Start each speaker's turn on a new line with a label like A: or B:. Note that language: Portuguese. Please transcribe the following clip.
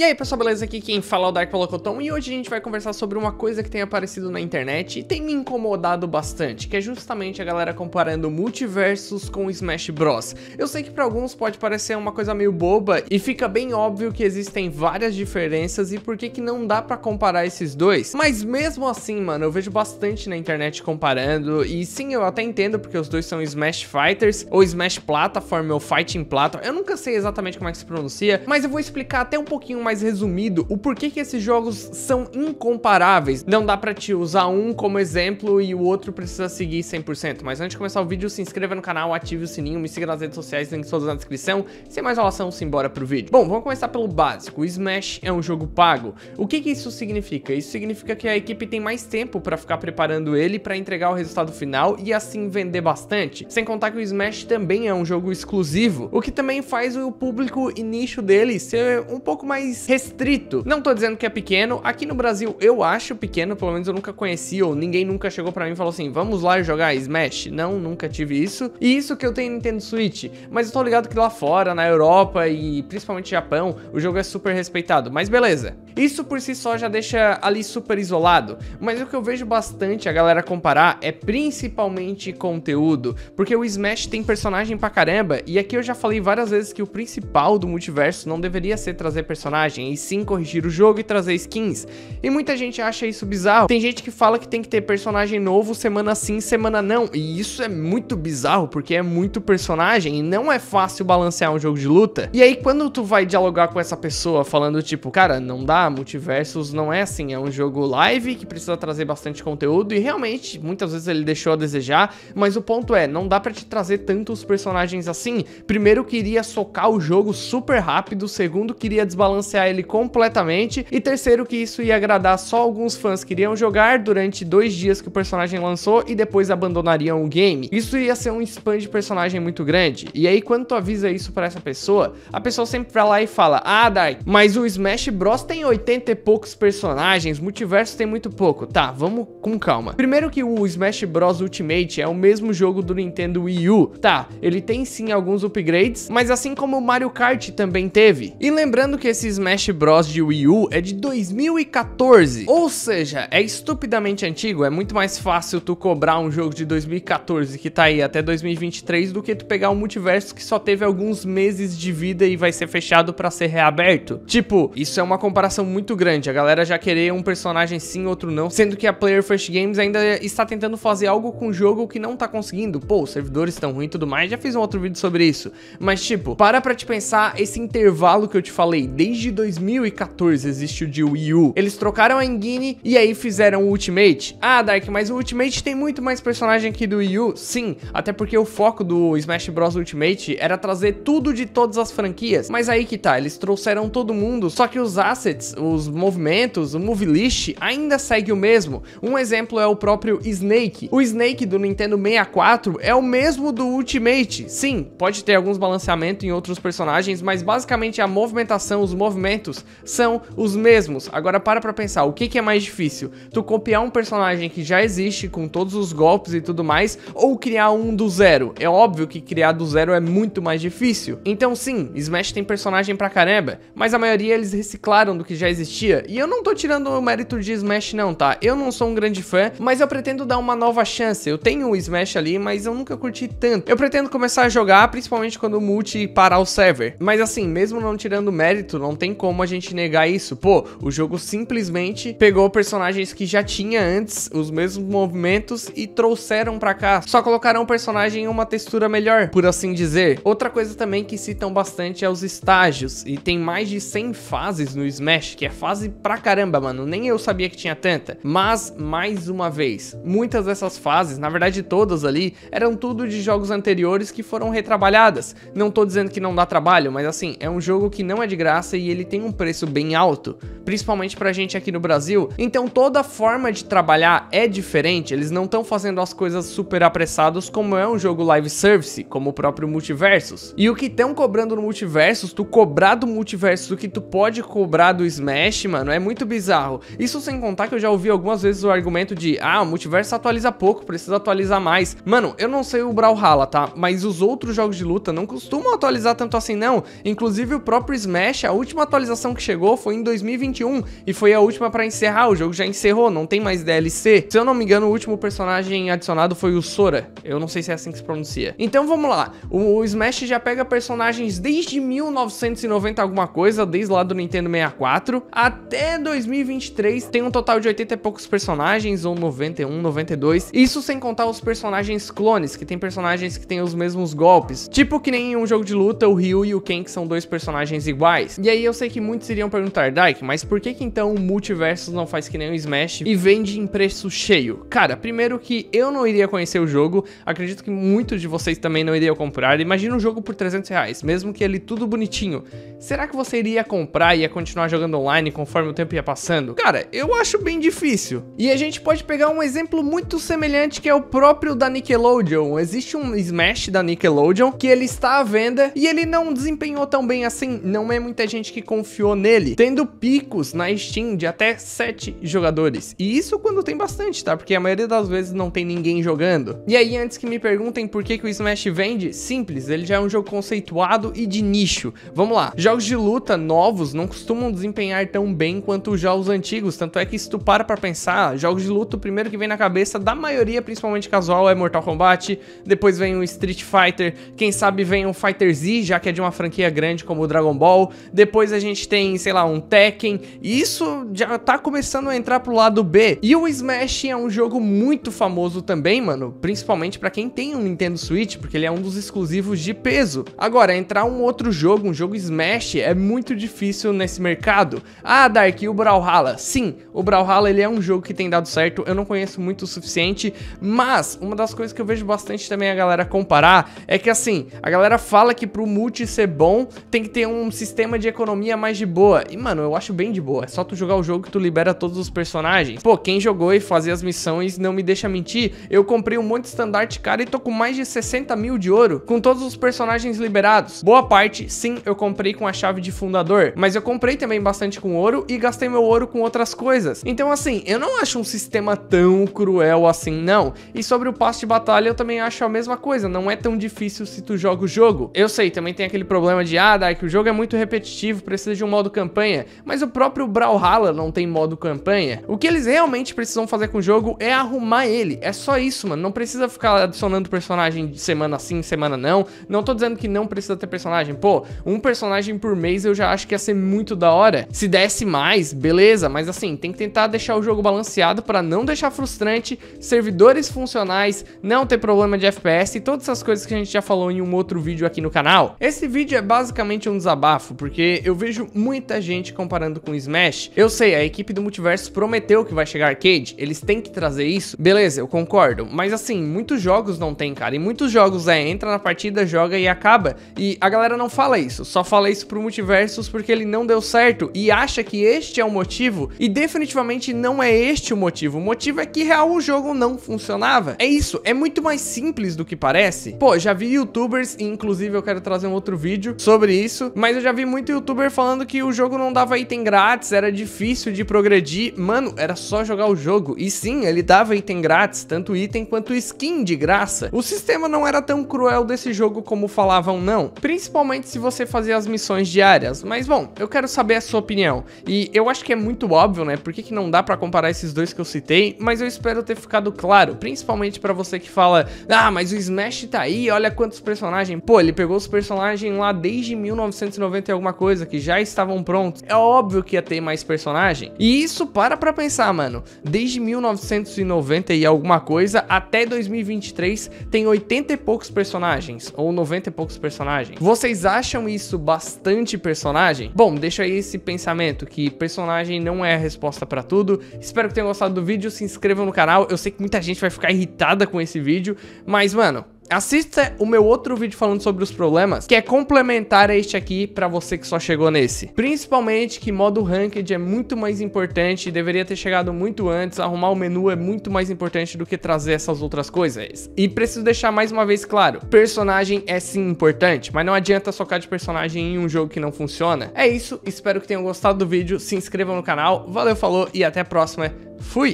A: E aí pessoal, beleza? Aqui quem fala é o Dark Polocoton e hoje a gente vai conversar sobre uma coisa que tem aparecido na internet e tem me incomodado bastante, que é justamente a galera comparando multiversos com Smash Bros. Eu sei que para alguns pode parecer uma coisa meio boba e fica bem óbvio que existem várias diferenças e por que que não dá para comparar esses dois, mas mesmo assim, mano, eu vejo bastante na internet comparando e sim, eu até entendo porque os dois são Smash Fighters ou Smash Platform ou Fighting Platform, eu nunca sei exatamente como é que se pronuncia, mas eu vou explicar até um pouquinho mais mais resumido o porquê que esses jogos são incomparáveis. Não dá pra te usar um como exemplo e o outro precisa seguir 100%. Mas antes de começar o vídeo, se inscreva no canal, ative o sininho, me siga nas redes sociais, links todos na descrição. Sem mais relação, simbora pro vídeo. Bom, vamos começar pelo básico. O Smash é um jogo pago. O que que isso significa? Isso significa que a equipe tem mais tempo pra ficar preparando ele pra entregar o resultado final e assim vender bastante. Sem contar que o Smash também é um jogo exclusivo, o que também faz o público e nicho dele ser um pouco mais restrito. Não tô dizendo que é pequeno, aqui no Brasil eu acho pequeno, pelo menos eu nunca conheci ou ninguém nunca chegou para mim e falou assim, vamos lá jogar Smash. Não, nunca tive isso. E isso que eu tenho Nintendo Switch, mas eu tô ligado que lá fora, na Europa e principalmente Japão, o jogo é super respeitado. Mas beleza. Isso por si só já deixa ali super isolado, mas o que eu vejo bastante a galera comparar é principalmente conteúdo, porque o Smash tem personagem pra caramba, e aqui eu já falei várias vezes que o principal do multiverso não deveria ser trazer personagem, e sim corrigir o jogo e trazer skins. E muita gente acha isso bizarro. Tem gente que fala que tem que ter personagem novo semana sim, semana não, e isso é muito bizarro, porque é muito personagem e não é fácil balancear um jogo de luta. E aí quando tu vai dialogar com essa pessoa falando tipo, cara, não dá ah, Multiversus não é assim, é um jogo live que precisa trazer bastante conteúdo e realmente muitas vezes ele deixou a desejar, mas o ponto é, não dá para te trazer tantos personagens assim. Primeiro queria socar o jogo super rápido, segundo queria desbalancear ele completamente e terceiro que isso ia agradar só alguns fãs que iriam jogar durante dois dias que o personagem lançou e depois abandonariam o game. Isso ia ser um spam de personagem muito grande. E aí quando tu avisa isso para essa pessoa, a pessoa sempre vai lá e fala: "Ah, Dark, mas o Smash Bros tem 80 e poucos personagens, multiverso tem muito pouco. Tá, vamos com calma. Primeiro que o Smash Bros Ultimate é o mesmo jogo do Nintendo Wii U. Tá, ele tem sim alguns upgrades, mas assim como o Mario Kart também teve. E lembrando que esse Smash Bros de Wii U é de 2014. Ou seja, é estupidamente antigo, é muito mais fácil tu cobrar um jogo de 2014 que tá aí até 2023 do que tu pegar um multiverso que só teve alguns meses de vida e vai ser fechado para ser reaberto. Tipo, isso é uma comparação muito grande, a galera já querer um personagem sim, outro não, sendo que a Player First Games ainda está tentando fazer algo com o jogo que não tá conseguindo. Pô, os servidores estão ruins e tudo mais, já fiz um outro vídeo sobre isso. Mas tipo, para pra te pensar esse intervalo que eu te falei, desde 2014 existe o de Wii U. Eles trocaram a engine e aí fizeram o Ultimate. Ah, Dark, mas o Ultimate tem muito mais personagem que do Wii U? Sim, até porque o foco do Smash Bros Ultimate era trazer tudo de todas as franquias. Mas aí que tá, eles trouxeram todo mundo, só que os assets os movimentos, o move list ainda segue o mesmo. Um exemplo é o próprio Snake. O Snake do Nintendo 64 é o mesmo do Ultimate. Sim, pode ter alguns balanceamentos em outros personagens, mas basicamente a movimentação, os movimentos são os mesmos. Agora para pra pensar, o que, que é mais difícil? Tu copiar um personagem que já existe com todos os golpes e tudo mais, ou criar um do zero? É óbvio que criar do zero é muito mais difícil. Então sim, Smash tem personagem pra caramba, mas a maioria eles reciclaram do que já existia. E eu não tô tirando o mérito de Smash não, tá? Eu não sou um grande fã, mas eu pretendo dar uma nova chance. Eu tenho o Smash ali, mas eu nunca curti tanto. Eu pretendo começar a jogar, principalmente quando o multi parar o server. Mas assim, mesmo não tirando mérito, não tem como a gente negar isso. Pô, o jogo simplesmente pegou personagens que já tinha antes, os mesmos movimentos e trouxeram pra cá. Só colocaram o personagem em uma textura melhor, por assim dizer. Outra coisa também que citam bastante é os estágios, e tem mais de 100 fases no Smash que é fase pra caramba, mano. Nem eu sabia que tinha tanta. Mas, mais uma vez, muitas dessas fases, na verdade todas ali, eram tudo de jogos anteriores que foram retrabalhadas. Não tô dizendo que não dá trabalho, mas assim, é um jogo que não é de graça e ele tem um preço bem alto, principalmente pra gente aqui no Brasil. Então toda forma de trabalhar é diferente, eles não estão fazendo as coisas super apressados como é um jogo live service, como o próprio Multiversus. E o que estão cobrando no Multiversus, tu cobrar do Multiversus o que tu pode cobrar do Smash, mano, é muito bizarro. Isso sem contar que eu já ouvi algumas vezes o argumento de ah, o multiverso atualiza pouco, precisa atualizar mais. Mano, eu não sei o Brawlhalla, tá? Mas os outros jogos de luta não costumam atualizar tanto assim, não. Inclusive o próprio Smash, a última atualização que chegou foi em 2021 e foi a última para encerrar. O jogo já encerrou, não tem mais DLC. Se eu não me engano, o último personagem adicionado foi o Sora. Eu não sei se é assim que se pronuncia. Então vamos lá. O Smash já pega personagens desde 1990 alguma coisa, desde lá do Nintendo 64. 4 até 2023 tem um total de 80 e poucos personagens, ou 91, 92. Isso sem contar os personagens clones, que tem personagens que têm os mesmos golpes. Tipo que nem em um jogo de luta, o Ryu e o Ken, que são dois personagens iguais. E aí eu sei que muitos iriam perguntar, Dyke, mas por que, que então o Multiversus não faz que nem o Smash e vende em preço cheio? Cara, primeiro que eu não iria conhecer o jogo, acredito que muitos de vocês também não iriam comprar. Imagina um jogo por 300 reais, mesmo que ele tudo bonitinho. Será que você iria comprar e ia continuar jogando online conforme o tempo ia passando? Cara, eu acho bem difícil. E a gente pode pegar um exemplo muito semelhante que é o próprio da Nickelodeon. Existe um Smash da Nickelodeon que ele está à venda e ele não desempenhou tão bem assim, não é muita gente que confiou nele, tendo picos na Steam de até 7 jogadores. E isso quando tem bastante, tá? Porque a maioria das vezes não tem ninguém jogando. E aí, antes que me perguntem por que, que o Smash vende, simples, ele já é um jogo conceituado e de nicho. Vamos lá, jogos de luta novos não costumam desempenhar desempenhar tão bem quanto já os antigos. Tanto é que se tu para pra pensar, jogos de luta, o primeiro que vem na cabeça da maioria, principalmente casual, é Mortal Kombat. Depois vem o Street Fighter. Quem sabe vem o Fighter Z, já que é de uma franquia grande como o Dragon Ball. Depois a gente tem, sei lá, um Tekken. E isso já tá começando a entrar pro lado B. E o Smash é um jogo muito famoso também, mano. Principalmente para quem tem um Nintendo Switch, porque ele é um dos exclusivos de peso. Agora, entrar um outro jogo, um jogo Smash, é muito difícil nesse mercado errado. Ah, Dark, e o Brawlhalla? Sim, o Brawlhalla ele é um jogo que tem dado certo, eu não conheço muito o suficiente, mas uma das coisas que eu vejo bastante também a galera comparar é que assim, a galera fala que pro multi ser bom tem que ter um sistema de economia mais de boa. E mano, eu acho bem de boa, é só tu jogar o jogo que tu libera todos os personagens. Pô, quem jogou e fazia as missões não me deixa mentir, eu comprei um monte de standard cara e tô com mais de 60 mil de ouro, com todos os personagens liberados. Boa parte, sim, eu comprei com a chave de fundador, mas eu comprei também bastante bastante com ouro e gastei meu ouro com outras coisas. Então, assim, eu não acho um sistema tão cruel assim, não. E sobre o passe de batalha, eu também acho a mesma coisa. Não é tão difícil se tu joga o jogo. Eu sei, também tem aquele problema de, ah, Dark, o jogo é muito repetitivo, precisa de um modo campanha. Mas o próprio Brawlhalla não tem modo campanha. O que eles realmente precisam fazer com o jogo é arrumar ele. É só isso, mano. Não precisa ficar adicionando personagem de semana sim, semana não. Não tô dizendo que não precisa ter personagem. Pô, um personagem por mês eu já acho que ia ser muito da hora. Se desse mais, beleza, mas assim, tem que tentar deixar o jogo balanceado para não deixar frustrante, servidores funcionais, não ter problema de FPS e todas essas coisas que a gente já falou em um outro vídeo aqui no canal. Esse vídeo é basicamente um desabafo, porque eu vejo muita gente comparando com Smash. Eu sei, a equipe do Multiverso prometeu que vai chegar arcade, eles têm que trazer isso, beleza, eu concordo, mas assim, muitos jogos não tem, cara, e muitos jogos é, entra na partida, joga e acaba, e a galera não fala isso, só fala isso pro Multiversus porque ele não deu certo, e e acha que este é o motivo, e definitivamente não é este o motivo. O motivo é que real o jogo não funcionava. É isso, é muito mais simples do que parece. Pô, já vi youtubers, e inclusive eu quero trazer um outro vídeo sobre isso, mas eu já vi muito youtuber falando que o jogo não dava item grátis, era difícil de progredir. Mano, era só jogar o jogo. E sim, ele dava item grátis, tanto item quanto skin de graça. O sistema não era tão cruel desse jogo como falavam não, principalmente se você fazia as missões diárias. Mas bom, eu quero saber a sua opinião. E eu acho que é muito óbvio, né? Por que, que não dá para comparar esses dois que eu citei, mas eu espero ter ficado claro, principalmente para você que fala: "Ah, mas o Smash tá aí, olha quantos personagens". Pô, ele pegou os personagens lá desde 1990 e alguma coisa que já estavam prontos. É óbvio que ia ter mais personagem. E isso para para pensar, mano. Desde 1990 e alguma coisa até 2023 tem 80 e poucos personagens ou 90 e poucos personagens. Vocês acham isso bastante personagem? Bom, deixa aí esse pensamento pensamento que personagem não é a resposta para tudo. Espero que tenham gostado do vídeo, se inscrevam no canal. Eu sei que muita gente vai ficar irritada com esse vídeo, mas mano, Assista o meu outro vídeo falando sobre os problemas, que é complementar a este aqui para você que só chegou nesse. Principalmente que modo ranked é muito mais importante, deveria ter chegado muito antes, arrumar o menu é muito mais importante do que trazer essas outras coisas. E preciso deixar mais uma vez claro, personagem é sim importante, mas não adianta socar de personagem em um jogo que não funciona. É isso, espero que tenham gostado do vídeo, se inscreva no canal, valeu, falou e até a próxima, fui!